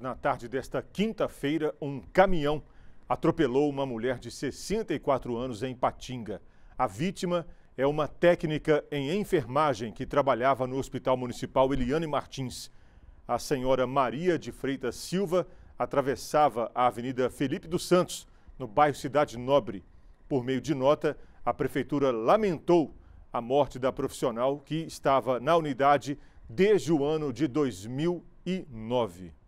Na tarde desta quinta-feira, um caminhão atropelou uma mulher de 64 anos em Patinga. A vítima é uma técnica em enfermagem que trabalhava no Hospital Municipal Eliane Martins. A senhora Maria de Freitas Silva atravessava a Avenida Felipe dos Santos, no bairro Cidade Nobre. Por meio de nota, a prefeitura lamentou a morte da profissional que estava na unidade desde o ano de 2009.